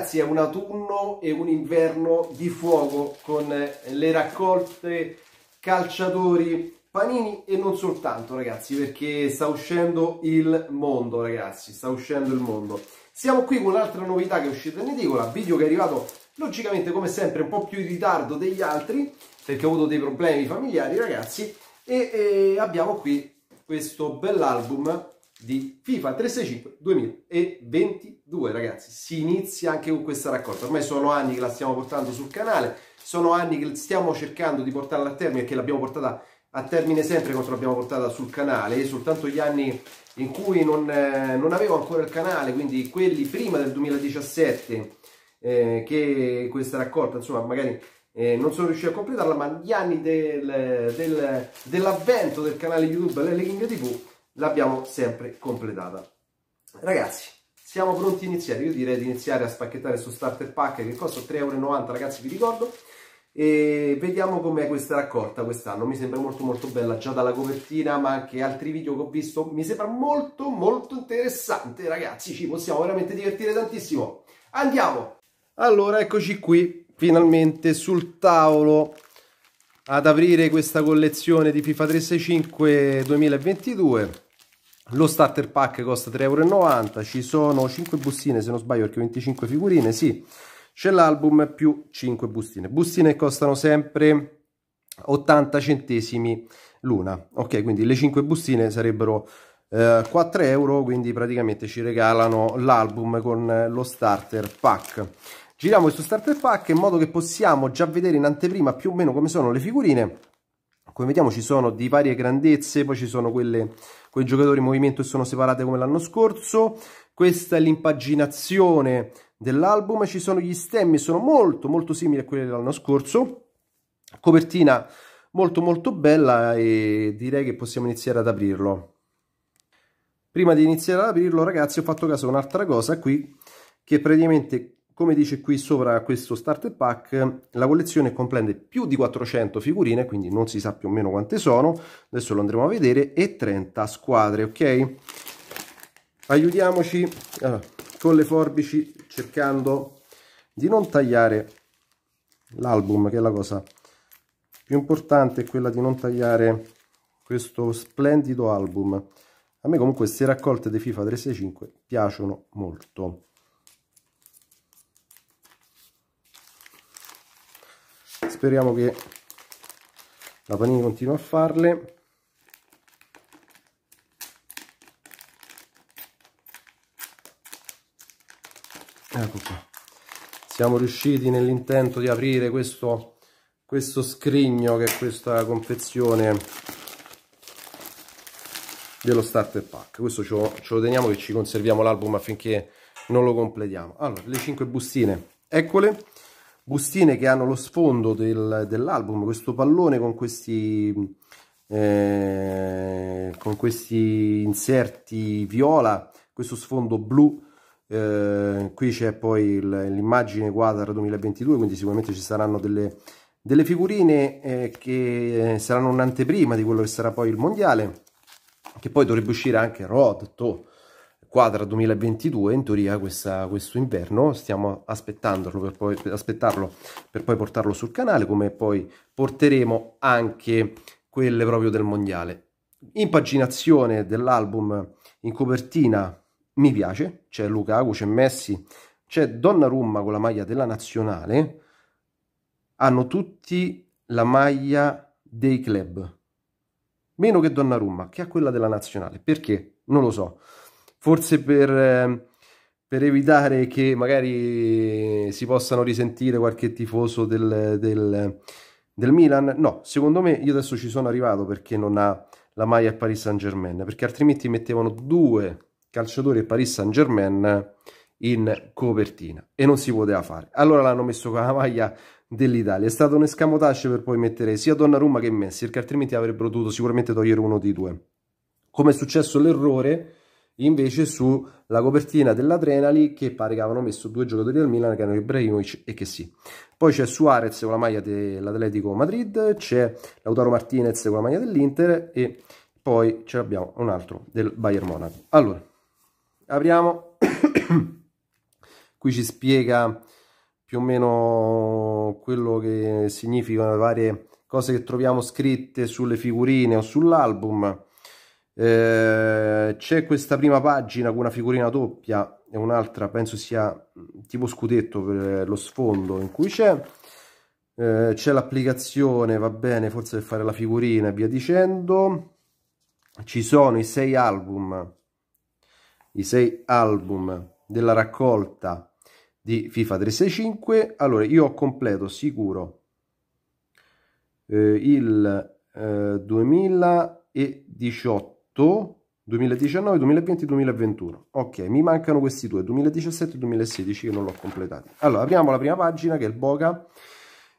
ragazzi è un autunno e un inverno di fuoco con eh, le raccolte calciatori panini e non soltanto ragazzi perché sta uscendo il mondo ragazzi sta uscendo il mondo siamo qui con un'altra novità che è uscita in edicola video che è arrivato logicamente come sempre un po' più in ritardo degli altri perché ho avuto dei problemi familiari ragazzi e, e abbiamo qui questo bell'album di FIFA 365 2023 due ragazzi, si inizia anche con questa raccolta. Ormai sono anni che la stiamo portando sul canale, sono anni che stiamo cercando di portarla a termine, che l'abbiamo portata a termine sempre quanto l'abbiamo portata sul canale, soltanto gli anni in cui non, eh, non avevo ancora il canale, quindi quelli prima del 2017 eh, che questa raccolta, insomma, magari eh, non sono riuscito a completarla, ma gli anni del, del, dell'avvento del canale YouTube Lele King TV l'abbiamo sempre completata. Ragazzi, siamo pronti a iniziare, io direi di iniziare a spacchettare questo starter pack che costa 3,90 euro ragazzi, vi ricordo. E vediamo com'è questa raccolta quest'anno, mi sembra molto molto bella già dalla copertina ma anche altri video che ho visto, mi sembra molto molto interessante ragazzi, ci possiamo veramente divertire tantissimo. Andiamo! Allora eccoci qui, finalmente sul tavolo ad aprire questa collezione di FIFA 365 2022 lo starter pack costa 3,90 euro, ci sono 5 bustine se non sbaglio perché 25 figurine, sì, c'è l'album più 5 bustine. Bustine costano sempre 80 centesimi l'una, ok? Quindi le 5 bustine sarebbero eh, 4 euro, quindi praticamente ci regalano l'album con eh, lo starter pack. Giriamo questo starter pack in modo che possiamo già vedere in anteprima più o meno come sono le figurine. Come vediamo ci sono di varie grandezze, poi ci sono quelle con i giocatori in movimento e sono separate come l'anno scorso. Questa è l'impaginazione dell'album, ci sono gli stemmi, sono molto molto simili a quelli dell'anno scorso. Copertina molto molto bella e direi che possiamo iniziare ad aprirlo. Prima di iniziare ad aprirlo ragazzi ho fatto caso a un'altra cosa qui che praticamente come dice qui sopra questo starter pack, la collezione comprende più di 400 figurine, quindi non si sa più o meno quante sono, adesso lo andremo a vedere, e 30 squadre, ok? Aiutiamoci allora, con le forbici cercando di non tagliare l'album, che è la cosa più importante, quella di non tagliare questo splendido album. A me comunque queste raccolte di FIFA 365 piacciono molto. speriamo che la Panini continua a farle ecco qua siamo riusciti nell'intento di aprire questo, questo scrigno che è questa confezione dello starter pack questo ce lo, ce lo teniamo che ci conserviamo l'album affinché non lo completiamo allora le 5 bustine eccole bustine che hanno lo sfondo del, dell'album, questo pallone con questi, eh, con questi inserti viola, questo sfondo blu, eh, qui c'è poi l'immagine quadra 2022, quindi sicuramente ci saranno delle, delle figurine eh, che eh, saranno un'anteprima di quello che sarà poi il mondiale, che poi dovrebbe uscire anche Rod, To, quadra 2022 in teoria questa, questo inverno stiamo aspettandolo per poi, per aspettarlo per poi portarlo sul canale come poi porteremo anche quelle proprio del mondiale impaginazione dell'album in copertina mi piace c'è Lukaku c'è Messi c'è Donnarumma con la maglia della nazionale hanno tutti la maglia dei club meno che Donnarumma che ha quella della nazionale perché non lo so forse per, ehm, per, evitare che magari si possano risentire qualche tifoso del, del, del, Milan. No, secondo me io adesso ci sono arrivato perché non ha la maglia a Paris Saint Germain, perché altrimenti mettevano due calciatori a Paris Saint Germain in copertina e non si poteva fare. Allora l'hanno messo con la maglia dell'Italia. È stato un escamotage per poi mettere sia Donnarumma che Messi, perché altrimenti avrebbero dovuto sicuramente togliere uno di due. Come è successo l'errore invece sulla copertina dell'Adrenali che pare che avevano messo due giocatori del Milan che erano Ibrahimovic e che sì. Poi c'è Suarez con la maglia dell'Atletico Madrid, c'è Lautaro Martinez con la maglia dell'Inter e poi ce l'abbiamo un altro del Bayern Monaco. Allora, apriamo. Qui ci spiega più o meno quello che significano le varie cose che troviamo scritte sulle figurine o sull'album eh, c'è questa prima pagina con una figurina doppia e un'altra, penso sia tipo scudetto per eh, lo sfondo in cui c'è. Eh, c'è l'applicazione, va bene, forse per fare la figurina e via dicendo. Ci sono i sei album, i sei album della raccolta di FIFA 365. Allora, io ho completo sicuro eh, il 2018 eh, 2018, 2019, 2020, 2021. Ok, mi mancano questi due, 2017 e 2016 che non l'ho completati. Allora, apriamo la prima pagina che è il Boca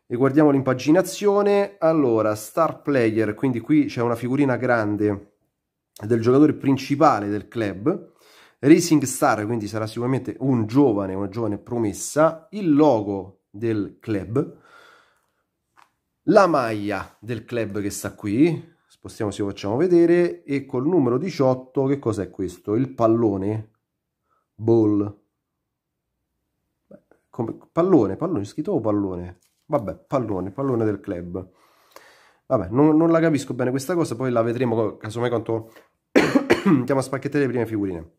e guardiamo l'impaginazione. Allora, Star Player, quindi qui c'è una figurina grande del giocatore principale del club. Racing Star, quindi sarà sicuramente un giovane, una giovane promessa. Il logo del club. La maglia del club che sta qui, spostiamo, se lo facciamo vedere e col numero 18 che cos'è questo? Il pallone ball Come, pallone, pallone, scritto pallone vabbè, pallone, pallone del club vabbè, non, non, la capisco bene questa cosa poi la vedremo casomai quanto andiamo a spacchettare le prime figurine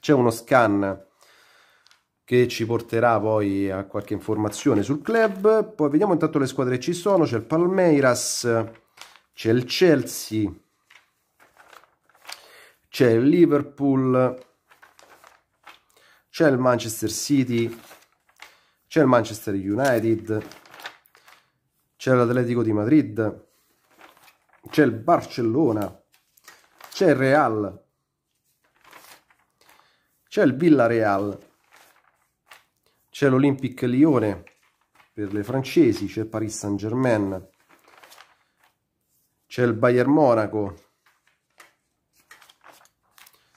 c'è uno scan che ci porterà poi a qualche informazione sul club poi vediamo intanto le squadre che ci sono c'è il Palmeiras c'è il Chelsea, c'è il Liverpool, c'è il Manchester City, c'è il Manchester United, c'è l'Atletico di Madrid, c'è il Barcellona, c'è il Real, c'è il Villarreal, c'è l'Olympic Lione per le francesi, c'è il Paris Saint Germain, c'è il Bayern Monaco,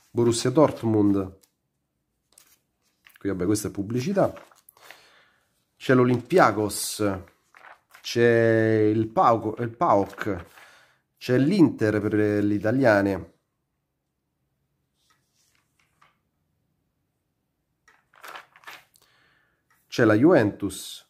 Borussia Dortmund, qui vabbè questa è pubblicità, c'è l'Olympiakos, c'è il, Pau il PAOK, c'è l'Inter per le italiane, c'è la Juventus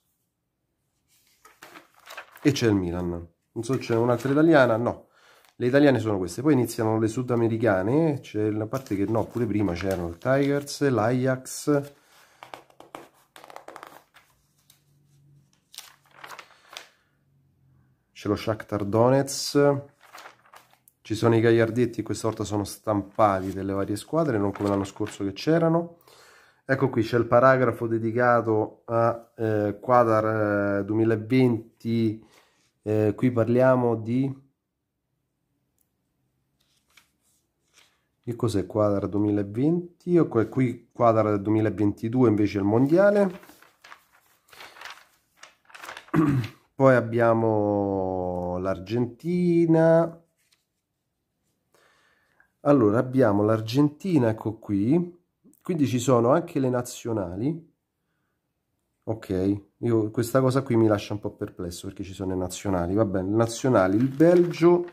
e c'è il Milan non so c'è un'altra italiana no le italiane sono queste poi iniziano le sudamericane c'è la parte che no pure prima c'erano il Tigers l'Ajax c'è lo Shakhtar Donetsk ci sono i gagliardetti questa volta sono stampati delle varie squadre non come l'anno scorso che c'erano ecco qui c'è il paragrafo dedicato a eh, Quadar 2020 eh, eh, qui parliamo di che cos'è quadra 2020 o qui quadra 2022 invece il mondiale poi abbiamo l'Argentina allora abbiamo l'Argentina ecco qui quindi ci sono anche le nazionali Ok, io, questa cosa qui mi lascia un po' perplesso perché ci sono i nazionali, va bene, nazionali, il Belgio,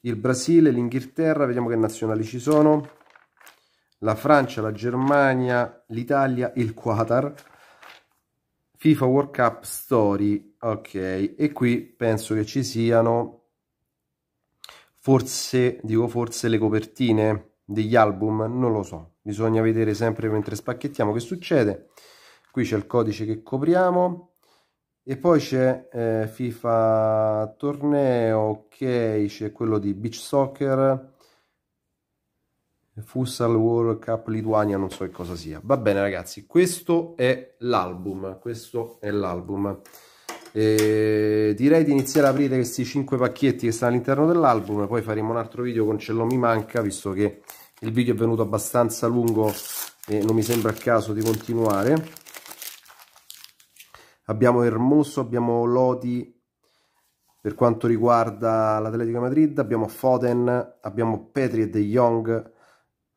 il Brasile, l'Inghilterra, vediamo che nazionali ci sono, la Francia, la Germania, l'Italia, il Qatar, FIFA World Cup Story, ok, e qui penso che ci siano forse, dico forse, le copertine degli album, non lo so, bisogna vedere sempre mentre spacchettiamo che succede qui c'è il codice che copriamo e poi c'è eh, FIFA torneo ok c'è quello di beach soccer Futsal World Cup Lituania non so che cosa sia va bene ragazzi questo è l'album questo è l'album direi di iniziare ad aprire questi 5 pacchetti che stanno all'interno dell'album poi faremo un altro video con Cello mi manca visto che il video è venuto abbastanza lungo e non mi sembra a caso di continuare abbiamo Hermoso, abbiamo Lodi per quanto riguarda l'Atletico Madrid, abbiamo Foden, abbiamo Petri e De Jong,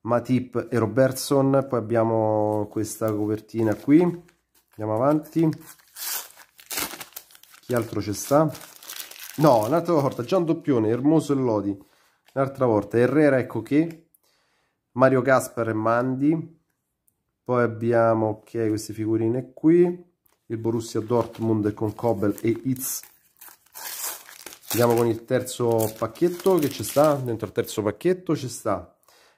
Matip e Robertson, poi abbiamo questa copertina qui, andiamo avanti, chi altro ci sta? No, un'altra volta, già un Doppione, Hermoso e Lodi, un'altra volta Herrera ecco che, Mario Gaspar e Mandi, poi abbiamo, ok, queste figurine qui, il Borussia Dortmund con Cobble e Itz. Andiamo con il terzo pacchetto che ci sta, dentro il terzo pacchetto ci sta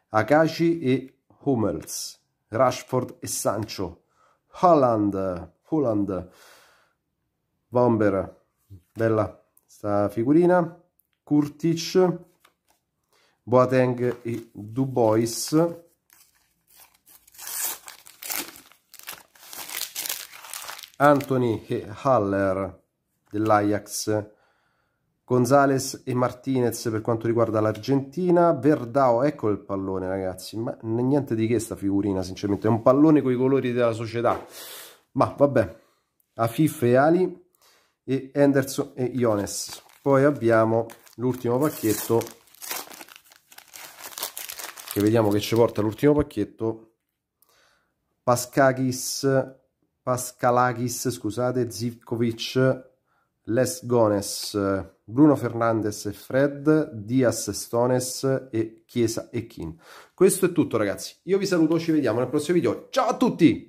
Akashi e Hummels, Rashford e Sancho, Holland, Holland, Bomber, bella sta figurina, Kurtic, Boateng e Dubois, Anthony e Haller dell'Ajax, Gonzales e Martinez per quanto riguarda l'Argentina, Verdao, ecco il pallone ragazzi, ma niente di che sta figurina sinceramente, è un pallone con i colori della società, ma vabbè, Afif e Ali e Henderson e Iones. Poi abbiamo l'ultimo pacchetto, che vediamo che ci porta l'ultimo pacchetto, Pascagis Pascalakis, scusate, Zivkovic, Les Gones, Bruno Fernandez e Fred, Diaz Stones e Chiesa e Kin. Questo è tutto ragazzi, io vi saluto, ci vediamo nel prossimo video, ciao a tutti!